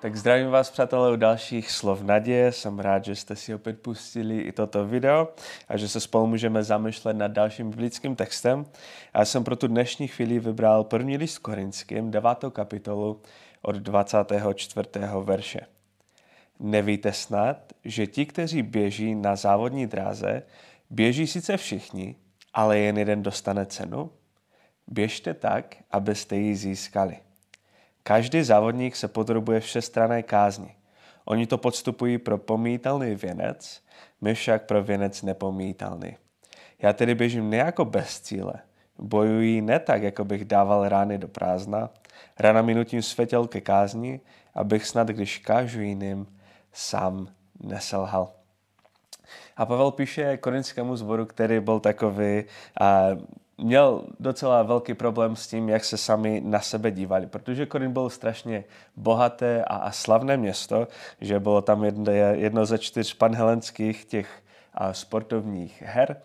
Tak zdravím vás, přátelé, u dalších slov naděje. Jsem rád, že jste si opět pustili i toto video a že se spolu můžeme zamýšlet nad dalším biblickým textem. Já jsem pro tu dnešní chvíli vybral první list Korinským, 9. kapitolu od 24. verše. Nevíte snad, že ti, kteří běží na závodní dráze, běží sice všichni, ale jen jeden dostane cenu? Běžte tak, abyste ji získali. Každý závodník se podrobuje všestrané kázni. Oni to podstupují pro pomítalný věnec, my však pro věnec nepomítalný. Já tedy běžím nejako bez cíle. Bojuji ne tak, jako bych dával rány do prázdna, rana minutím svetěl ke kázni, abych snad, když kážu jiným, sám neselhal. A Pavel píše korinskému zboru, který byl takový a, měl docela velký problém s tím, jak se sami na sebe dívali, protože Korin byl strašně bohaté a, a slavné město, že bylo tam jedno, jedno ze čtyř panhelenských těch sportovních her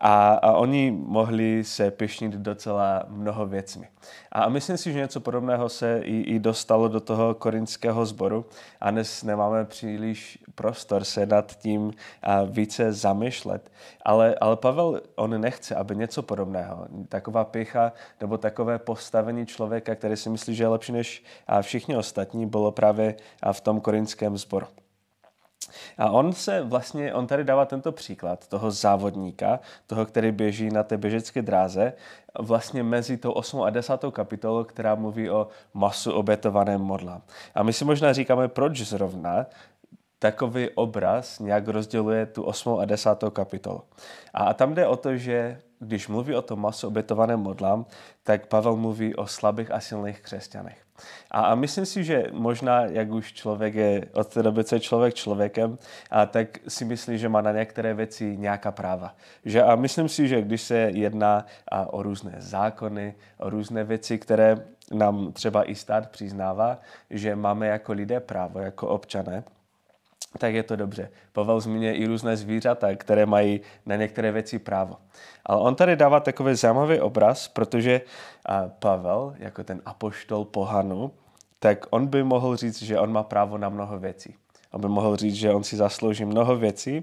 a, a oni mohli se pišnit docela mnoho věcmi. A, myslím si, že něco podobného se i, i dostalo do toho korinského sboru a dnes nemáme příliš prostor se nad tím více zamyšlet. Ale, ale Pavel, on nechce, aby něco podobného, taková pěcha nebo takové postavení člověka, který si myslí, že je lepší než všichni ostatní, bylo právě v tom korinském sboru. A on se vlastně, on tady dává tento příklad toho závodníka, toho, který běží na té běžecké dráze, vlastně mezi tou 8. a 10. kapitolou, která mluví o masu obětovaném modla. A my si možná říkáme, proč zrovna takový obraz nějak rozděluje tu 8. a 10. kapitolu. A tam jde o to, že když mluví o tom masu obětovaném modlám, tak Pavel mluví o slabých a silných křesťanech. A, myslím si, že možná, jak už člověk je od té doby, co je člověk člověkem, a tak si myslí, že má na některé věci nějaká práva. Že, a myslím si, že když se jedná o různé zákony, o různé věci, které nám třeba i stát přiznává, že máme jako lidé právo, jako občané, tak je to dobře. Pavel zmíně i různé zvířata, které mají na některé věci právo. Ale on tady dává takový zajímavý obraz, protože Pavel, jako ten apoštol pohanu, tak on by mohl říct, že on má právo na mnoho věcí. On by mohl říct, že on si zaslouží mnoho věcí,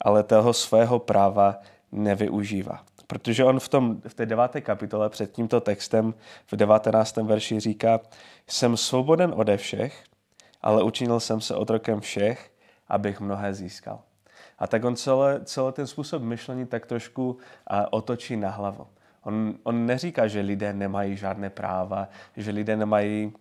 ale toho svého práva nevyužívá. Protože on v, tom, v té deváté kapitole před tímto textem v 19. verši říká, jsem svoboden ode všech, ale učinil jsem se otrokem všech, abych mnohé získal. A tak on celé, celé ten způsob myšlení tak trošku uh, otočí na hlavu. On, on neříká, že lidé nemají žádné práva, že lidé nemají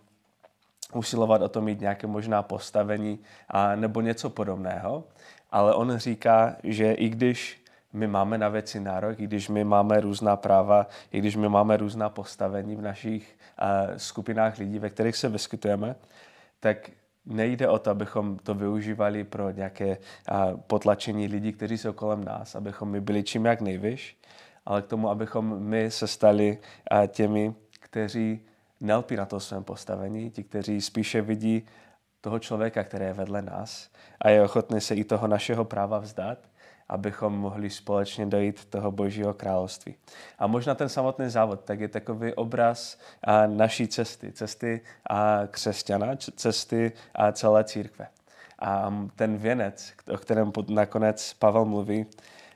usilovat o to mít nějaké možná postavení a, nebo něco podobného, ale on říká, že i když my máme na věci nárok, i když my máme různá práva, i když my máme různá postavení v našich uh, skupinách lidí, ve kterých se vyskytujeme, tak nejde o to, abychom to využívali pro nějaké potlačení lidí, kteří jsou kolem nás, abychom my byli čím jak nejvyš, ale k tomu, abychom my se stali těmi, kteří nelpí na to svém postavení, ti, kteří spíše vidí toho člověka, který je vedle nás a je ochotný se i toho našeho práva vzdát abychom mohli společně dojít toho božího království. A možná ten samotný závod, tak je takový obraz naší cesty, cesty křesťana, cesty a celé církve. A ten věnec, o kterém nakonec Pavel mluví,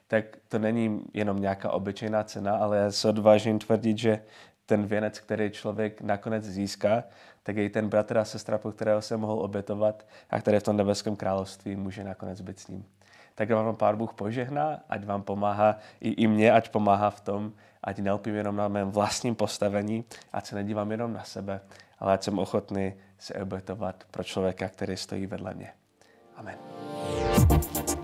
tak to není jenom nějaká obyčejná cena, ale já se odvážím tvrdit, že ten věnec, který člověk nakonec získá, tak je i ten bratr a sestra, po kterého se mohl obětovat a které v tom nebeském království může nakonec být s ním tak vám pár Bůh požehná, ať vám pomáhá i, i mě, ať pomáhá v tom, ať nelpím jenom na mém vlastním postavení, ať se nedívám jenom na sebe, ale ať jsem ochotný se obětovat pro člověka, který stojí vedle mě. Amen.